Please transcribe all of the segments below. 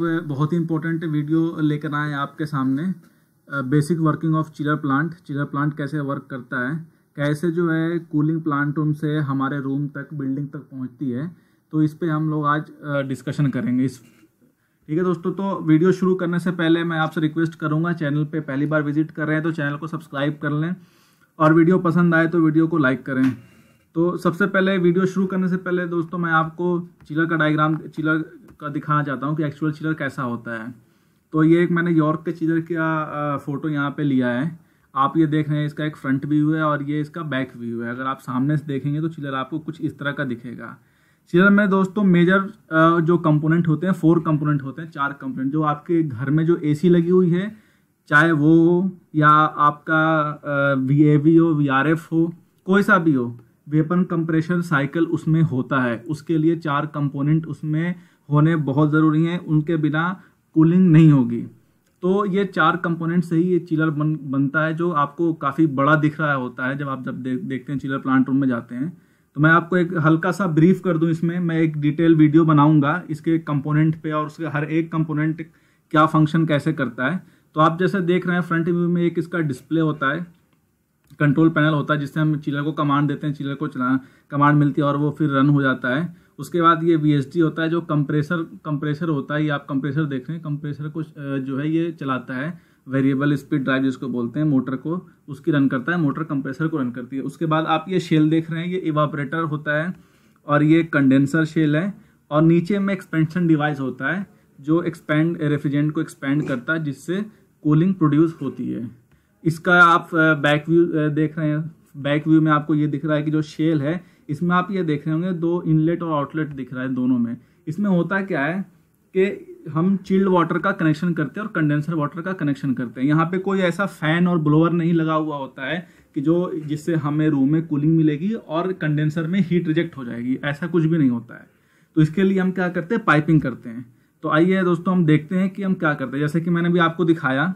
बहुत ही important video लेकर आए आपके सामने basic working of chiller plant chiller plant कैसे वर्क करता है कैसे जो है कूलिंग प्लांट रूम से हमारे रूम तक बिल्डिंग तक पहुंचती है तो इस पर हम लोग आज डिस्कशन करेंगे इस ठीक है दोस्तों तो वीडियो शुरू करने से पहले मैं आपसे रिक्वेस्ट करूंगा चैनल पे पहली बार विजिट कर रहे हैं तो चैनल को सब्सक्राइब कर लें और वीडियो पसंद आए तो वीडियो को लाइक करें तो सबसे पहले वीडियो शुरू करने से पहले दोस्तों मैं आपको चिलर का डायग्राम चिलर का दिखाना चाहता हूँ कि एक्चुअल चिलर कैसा होता है तो ये एक मैंने यॉर्क के चिलर का फ़ोटो यहाँ पे लिया है आप ये देख रहे हैं इसका एक फ्रंट व्यू है और ये इसका बैक व्यू है अगर आप सामने से देखेंगे तो चिलर आपको कुछ इस तरह का दिखेगा चिलर में दोस्तों मेजर जो कंपोनेंट होते हैं फोर कंपोनेंट होते हैं चार कंपोनेंट जो आपके घर में जो एसी लगी हुई है चाहे वो हो या आपका वी ए वी हो वी आर एफ हो कोई सा भी हो वेपन कंप्रेशन साइकिल उसमें होता है उसके लिए चार कंपोनेंट उसमें होने बहुत ज़रूरी हैं उनके बिना कूलिंग नहीं होगी तो ये चार कंपोनेंट से ही ये चिलर बन बनता है जो आपको काफ़ी बड़ा दिख रहा होता है जब आप जब देख देखते हैं चिलर प्लांट रूम में जाते हैं तो मैं आपको एक हल्का सा ब्रीफ कर दूं इसमें मैं एक डिटेल वीडियो बनाऊंगा इसके कंपोनेंट पे और उसके हर एक कंपोनेंट क्या फंक्शन कैसे करता है तो आप जैसे देख रहे हैं फ्रंट व्यू में एक इसका डिस्प्ले होता है कंट्रोल पैनल होता है जिससे हम चिलर को कमांड देते हैं चिलर को चला कमांड मिलती है और वो फिर रन हो जाता है उसके बाद ये वी होता है जो कंप्रेसर कंप्रेसर होता है ये आप कंप्रेसर देख रहे हैं कंप्रेसर को जो है ये चलाता है वेरिएबल स्पीड ड्राइव जिसको बोलते हैं मोटर को उसकी रन करता है मोटर कंप्रेसर को रन करती है उसके बाद आप ये शेल देख रहे हैं ये इवापरेटर होता है और ये कंडेंसर शेल है और नीचे में एक्सपेंशन डिवाइस होता है जो एक्सपेंड रेफ्रिजरेंट को एक्सपेंड करता है जिससे कूलिंग प्रोड्यूस होती है इसका आप बैक व्यू देख रहे हैं बैक व्यू में आपको ये दिख रहा है कि जो शेल है इसमें आप ये देख रहे होंगे दो इनलेट और आउटलेट दिख रहा है दोनों में इसमें होता क्या है कि हम चिल्ड वाटर का कनेक्शन करते हैं और कंडेंसर वाटर का कनेक्शन करते हैं यहाँ पे कोई ऐसा फैन और ब्लोअर नहीं लगा हुआ होता है कि जो जिससे हमें रूम में कूलिंग मिलेगी और कंडेंसर में हीट रिजेक्ट हो जाएगी ऐसा कुछ भी नहीं होता है तो इसके लिए हम क्या करते हैं पाइपिंग करते हैं तो आइए दोस्तों हम देखते हैं कि हम क्या करते हैं जैसे कि मैंने भी आपको दिखाया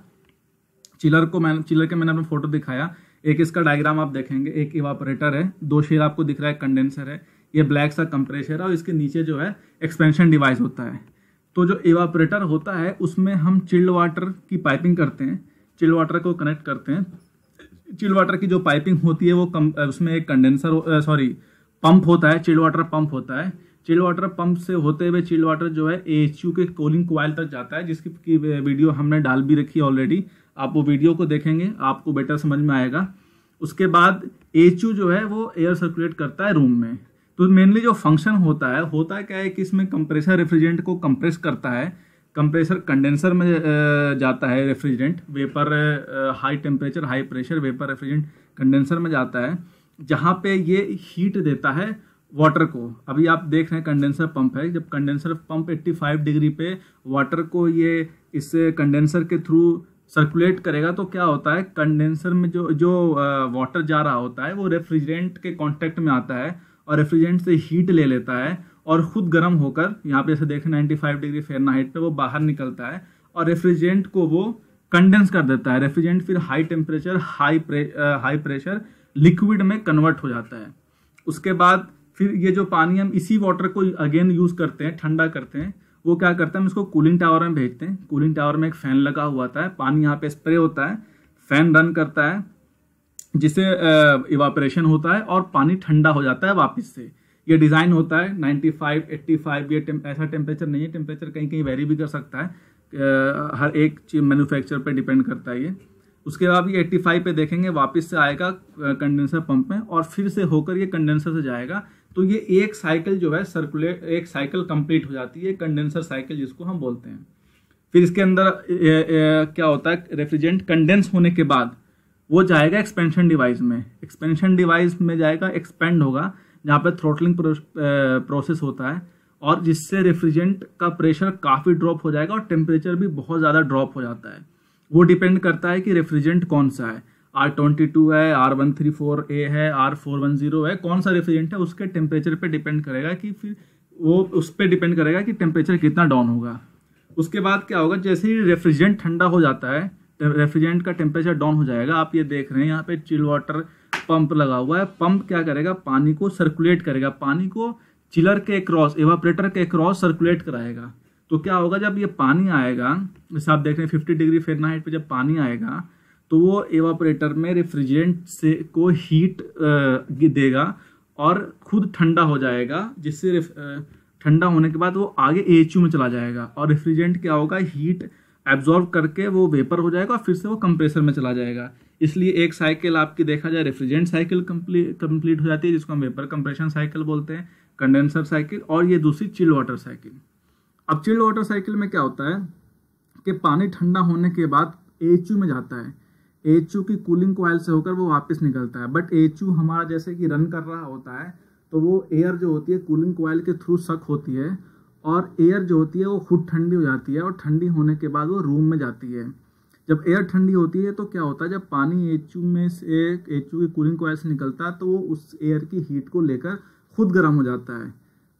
चिलर को मैंने चिलर के मैंने अपना फोटो दिखाया एक इसका डायग्राम आप देखेंगे एक इवापरेटर है दो शेर आपको दिख रहा है कंडेंसर है ये ब्लैक सा कंप्रेशर है और इसके नीचे जो है एक्सपेंशन डिवाइस होता है तो जो इवापरेटर होता है उसमें हम चिल्ड वाटर की पाइपिंग करते हैं चिल्ड वाटर को कनेक्ट करते हैं चिल्ड वाटर की जो पाइपिंग होती है वो कम उसमें एक कंडेंसर सॉरी पंप होता है चिल्ड वाटर पंप होता है चिल्ड वाटर पंप से होते हुए चिल्ड वाटर जो है ए के कोलिंग क्वाइल तक जाता है जिसकी वीडियो हमने डाल भी रखी है ऑलरेडी आप वो वीडियो को देखेंगे आपको बेटर समझ में आएगा उसके बाद एच जो है वो एयर सर्कुलेट करता है रूम में तो मेनली जो फंक्शन होता है होता क्या है कि इसमें कंप्रेसर रेफ्रिजरेंट को कंप्रेस करता है कंप्रेसर कंडेंसर में जाता है refrigerant vapour high temperature high pressure vapour refrigerant condenser में जाता है जहाँ पे ये हीट देता है वाटर को अभी आप देख रहे हैं कंडेंसर पंप है जब कंडेंसर पंप 85 डिग्री पे वाटर को ये इस कंडेंसर के थ्रू सर्कुलेट करेगा तो क्या होता है कंडेंसर में जो जो वाटर जा रहा होता है वो रेफ्रिजरेंट के कांटेक्ट में आता है और रेफ्रिजरेंट से हीट ले लेता है और ख़ुद गर्म होकर यहाँ पे जैसे देखें 95 डिग्री फ़ारेनहाइट पे वो बाहर निकलता है और रेफ्रिजरेंट को वो कंडेंस कर देता है रेफ्रिजरेंट फिर हाई टेम्परेचर हाई प्रे हाई प्रेशर लिक्विड में कन्वर्ट हो जाता है उसके बाद फिर ये जो पानी हम इसी वाटर को अगेन यूज़ करते हैं ठंडा करते हैं वो क्या करते हैं हम इसको कूलिंग टावर में भेजते हैं कूलिंग टावर में एक फ़ैन लगा हुआ था पानी यहाँ पे स्प्रे होता है फ़ैन रन करता है जिससे इवापरेशन होता है और पानी ठंडा हो जाता है वापस से ये डिज़ाइन होता है 95, 85 ये टेम, ऐसा टेम्परेचर नहीं है टेम्परेचर कहीं कहीं वेरी भी कर सकता है हर एक चीज मैन्युफैक्चर पर डिपेंड करता है ये उसके बाद ये 85 पे देखेंगे वापस से आएगा कंडेंसर पंप में और फिर से होकर ये कंडेंसर से जाएगा तो ये एक साइकिल जो है सर्कुलेट एक साइकिल कंप्लीट हो जाती है कंडेंसर साइकिल जिसको हम बोलते हैं फिर इसके अंदर ए, ए, क्या होता है रेफ्रिजरेंट कंडेंस होने के बाद वो जाएगा एक्सपेंशन डिवाइस में एक्सपेंशन डिवाइस में जाएगा एक्सपेंड होगा जहाँ पर थ्रोटलिंग प्रोसेस होता है और जिससे रेफ्रिजरेंट का प्रेशर काफ़ी ड्रॉप हो जाएगा और टेम्परेचर भी बहुत ज़्यादा ड्रॉप हो जाता है वो डिपेंड करता है कि रेफ्रिजरेंट कौन सा है आर ट्वेंटी टू है R one three four A है आर फोर वन जीरो है कौन सा रेफ्रिजरेंट है उसके टेम्परेचर पे डिपेंड करेगा कि फिर वो उस पर डिपेंड करेगा कि टेम्परेचर कितना डाउन होगा उसके बाद क्या होगा जैसे ही रेफ्रिजरेंट ठंडा हो जाता है रेफ्रिजरेंट का टेम्परेचर डाउन हो जाएगा आप ये देख रहे हैं यहाँ पे चिल वाटर पंप लगा हुआ है पंप क्या करेगा पानी को सर्कुलेट करेगा पानी को चिलर के क्रॉस एवापरेटर के क्रॉस सर्कुलेट कराएगा तो क्या होगा जब ये पानी आएगा जैसे आप देख रहे हैं फिफ्टी डिग्री फेरनाइट पे जब पानी आएगा तो वो एवापरेटर में रेफ्रिजरेंट से को हीट देगा और खुद ठंडा हो जाएगा जिससे ठंडा होने के बाद वो आगे ए में चला जाएगा और रेफ्रिजरेंट क्या होगा हीट एब्जॉर्व करके वो वेपर हो जाएगा और फिर से वो कंप्रेसर में चला जाएगा इसलिए एक साइकिल आपकी देखा जाए रेफ्रिजरेंट साइकिल कंप्लीट हो जाती है जिसको हम वेपर कंप्रेशन साइकिल बोलते हैं कंडेंसर साइकिल और ये दूसरी चिल्ड वाटर साइकिल अब चिल्ड वाटर साइकिल में क्या होता है कि पानी ठंडा होने के बाद ए में जाता है एच की कूलिंग कोयल से होकर वो वापस निकलता है बट एच हमारा जैसे कि रन कर रहा होता है तो वो एयर जो होती है कूलिंग कोयल के थ्रू सक होती है और एयर जो होती है वो खुद ठंडी हो जाती है और ठंडी होने के बाद वो रूम में जाती है जब एयर ठंडी होती है तो क्या होता है जब पानी एच में से एच की कूलिंग कोयल से निकलता है तो वो उस एयर की हीट को लेकर खुद गर्म हो जाता है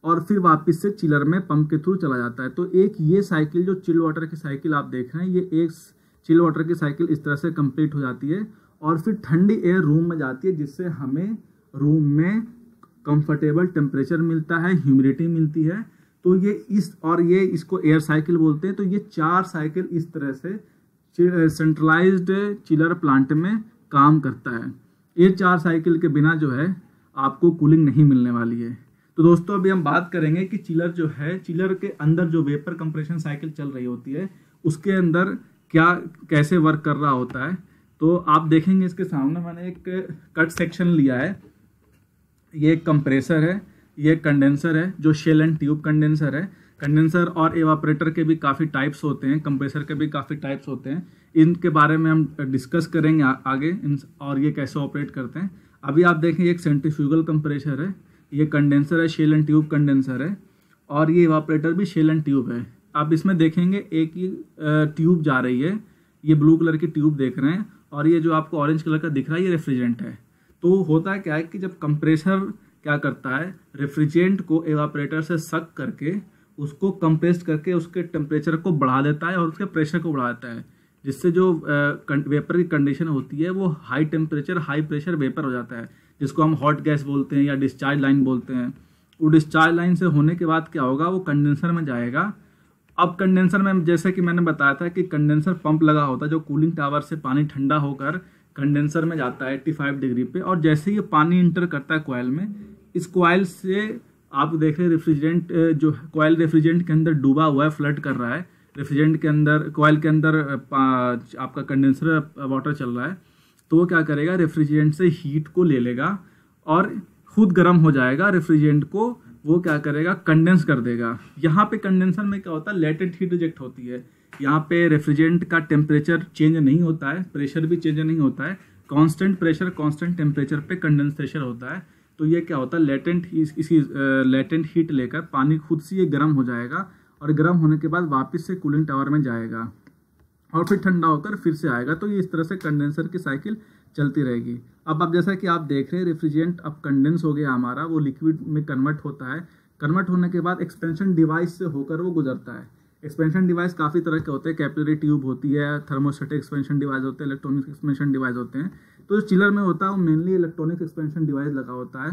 और फिर वापस से चिलर में पंप के थ्रू चला जाता है तो एक ये साइकिल जो चिल वाटर की साइकिल आप देख रहे हैं ये एक चिल वाटर की साइकिल इस तरह से कंप्लीट हो जाती है और फिर ठंडी एयर रूम में जाती है जिससे हमें रूम में कंफर्टेबल टेम्परेचर मिलता है ह्यूमिडिटी मिलती है तो ये इस और ये इसको एयर साइकिल बोलते हैं तो ये चार साइकिल इस तरह से सेंट्रलाइज्ड चिलर प्लांट में काम करता है ये चार साइकिल के बिना जो है आपको कूलिंग नहीं मिलने वाली है तो दोस्तों अभी हम बात करेंगे कि चिलर जो है चिलर के अंदर जो वेपर कंप्रेशन साइकिल चल रही होती है उसके अंदर क्या कैसे वर्क कर रहा होता है तो आप देखेंगे इसके सामने मैंने एक कट सेक्शन लिया है ये एक कंप्रेसर है ये कंडेंसर है जो शेल एंड ट्यूब कंडेंसर है कंडेंसर और एवापरेटर के भी काफ़ी टाइप्स होते हैं कंप्रेसर के भी काफ़ी टाइप्स होते हैं इनके बारे में हम डिस्कस करेंगे आ, आगे इन और ये कैसे ऑपरेट करते हैं अभी आप देखें एक सेंट्रीफ्यूगल कंप्रेसर है ये कंडेंसर है शेल एंड ट्यूब कंडेंसर है और ये एवापरेटर भी शेल एंड ट्यूब है आप इसमें देखेंगे एक ही ट्यूब जा रही है ये ब्लू कलर की ट्यूब देख रहे हैं और ये जो आपको ऑरेंज कलर का दिख रहा है ये रेफ्रिजरेंट है तो होता है क्या है कि जब कंप्रेसर क्या करता है रेफ्रिजरेंट को एवापरेटर से सक करके उसको कंप्रेस करके उसके टेम्परेचर को बढ़ा देता है और उसके प्रेशर को बढ़ा देता है जिससे जो वेपर की कंडीशन होती है वो high temperature high pressure vapour हो जाता है जिसको हम हॉट गैस बोलते हैं या डिस्चार्ज लाइन बोलते हैं वो डिस्चार्ज लाइन से होने के बाद क्या होगा वो कंडेंसर में जाएगा अब कंडेंसर में जैसे कि मैंने बताया था कि कंडेंसर पंप लगा होता है जो कूलिंग टावर से पानी ठंडा होकर कंडेंसर में जाता है एट्टी फाइव डिग्री पे और जैसे ही पानी इंटर करता है कोयल में इस कोयल से आप देख रहे रेफ्रिजरेंट जो कोयल रेफ्रिजरेंट के अंदर डूबा हुआ है फ्लड कर रहा है रेफ्रिजरेंट के अंदर कोयल के अंदर आपका कंडेंसर वाटर चल रहा है तो वो क्या करेगा रेफ्रिजरेंट से हीट को ले लेगा और खुद गर्म हो जाएगा रेफ्रिजरेंट को वो क्या करेगा कंडेंस कर देगा यहाँ पे कंडेंसर में क्या होता है लेटेंट हीट रिजेक्ट होती है यहाँ पे रेफ्रिजरेंट का टेम्परेचर चेंज नहीं होता है प्रेशर भी चेंज नहीं होता है कांस्टेंट प्रेशर कांस्टेंट टेम्परेचर पे कंडेंसेशन होता है तो ये क्या होता है लेटेंट इसकी लेटेंट हीट लेकर पानी खुद से ये गर्म हो जाएगा और गर्म होने के बाद वापस से कूलिंग टावर में जाएगा और फिर ठंडा होकर फिर से आएगा तो ये इस तरह से कंडेंसर की साइकिल चलती रहेगी अब अब जैसा कि आप देख रहे हैं रेफ्रिजरेंट अब कंडेंस हो गया हमारा वो लिक्विड में कन्वर्ट होता है कन्वर्ट होने के बाद एक्सपेंशन डिवाइस से होकर वो गुजरता है एक्सपेंशन डिवाइस काफ़ी तरह के होते हैं कैपिलरी ट्यूब होती है थर्मोस्टेटिक एक्सपेंशन डिवाइस होते हैं इलेक्ट्रॉनिक एक्सपेंशन डिवाइस होते हैं तो जो चिलर में होता है वो मेनली इलेक्ट्रॉनिक एक्सपेंशन डिवाइस लगा होता है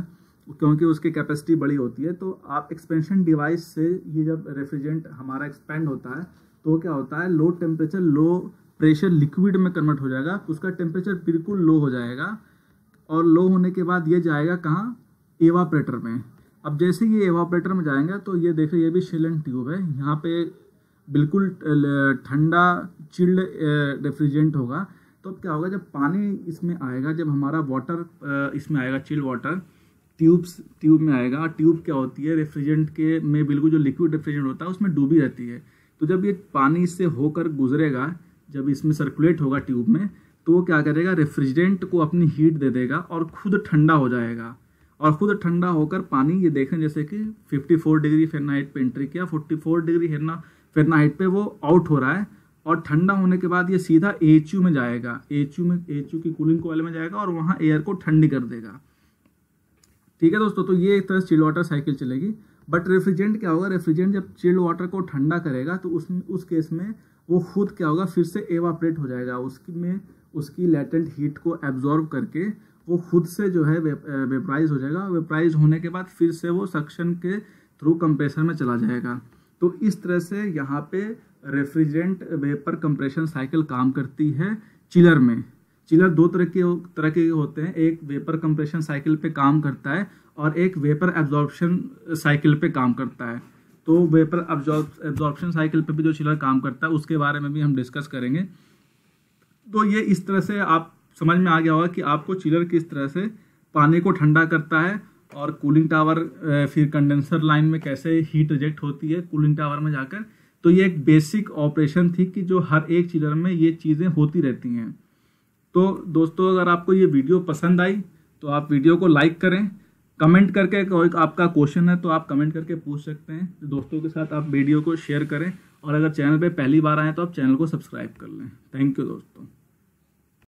क्योंकि उसकी कैपेसिटी बड़ी होती है तो आप एक्सपेंशन डिवाइस से ये जब रेफ्रिजरेंट हमारा एक्सपेंड होता है तो क्या होता है low temperature low pressure liquid में कन्वर्ट हो जाएगा उसका टेम्परेचर बिल्कुल लो हो जाएगा और लो होने के बाद ये जाएगा कहाँ एवापरेटर में अब जैसे ये एवापरेटर में जाएंगे तो ये देखो ये भी शिलन ट्यूब है यहाँ पे बिल्कुल ठंडा चिल्ड रेफ्रिजरेंट होगा तो अब क्या होगा जब पानी इसमें आएगा जब हमारा वाटर इसमें आएगा चिल्ड वाटर ट्यूब्स ट्यूब में आएगा ट्यूब क्या होती है रेफ्रिजरेंट के में बिल्कुल जो लिक्विड रेफ्रिजरेंट होता है उसमें डूबी रहती है तो जब ये पानी इससे होकर गुजरेगा जब इसमें सर्कुलेट होगा ट्यूब में तो वो क्या करेगा रेफ्रिजरेंट को अपनी हीट दे देगा और खुद ठंडा हो जाएगा और खुद ठंडा होकर पानी ये देखें जैसे कि 54 डिग्री फेरनाइट पे एंट्री किया 44 डिग्री हेरना फेरनाइट पे वो आउट हो रहा है और ठंडा होने के बाद ये सीधा एच में जाएगा एच में एच की कूलिंग कोयल में जाएगा और वहाँ एयर को ठंडी कर देगा ठीक है दोस्तों तो ये एक तरह से चिल वाटर साइकिल चलेगी बट रेफ्रिजरेंट क्या होगा रेफ्रिजरेंट जब चिल्ड वाटर को ठंडा करेगा तो उस उस केस में वो खुद क्या होगा फिर से एवापरेट हो जाएगा उसकी में उसकी लेटेंट हीट को एब्जॉर्व करके वो खुद से जो है वेपराइज हो जाएगा वेपराइज होने के बाद फिर से वो सक्शन के थ्रू कंप्रेसर में चला जाएगा तो इस तरह से यहाँ पे रेफ्रिजरेंट वेपर कंप्रेशन साइकिल काम करती है चिलर में चिलर दो तरह के तरह के होते हैं एक वेपर कंप्रेशन साइकिल पे काम करता है और एक वेपर एब्जॉर्प्शन साइकिल पे काम करता है तो वेपर एब्जॉर्प्शन साइकिल पे भी जो चिलर काम करता है उसके बारे में भी हम डिस्कस करेंगे तो ये इस तरह से आप समझ में आ गया होगा कि आपको चिलर किस तरह से पानी को ठंडा करता है और कूलिंग टावर फिर कंडेंसर लाइन में कैसे हीट रिजेक्ट होती है कूलिंग टावर में जाकर तो ये एक बेसिक ऑपरेशन थी कि जो हर एक चिलर में ये चीज़ें होती रहती हैं तो दोस्तों अगर आपको ये वीडियो पसंद आई तो आप वीडियो को लाइक करें कमेंट करके कोई आपका क्वेश्चन है तो आप कमेंट करके पूछ सकते हैं तो दोस्तों के साथ आप वीडियो को शेयर करें और अगर चैनल पे पहली बार आएँ तो आप चैनल को सब्सक्राइब कर लें थैंक यू दोस्तों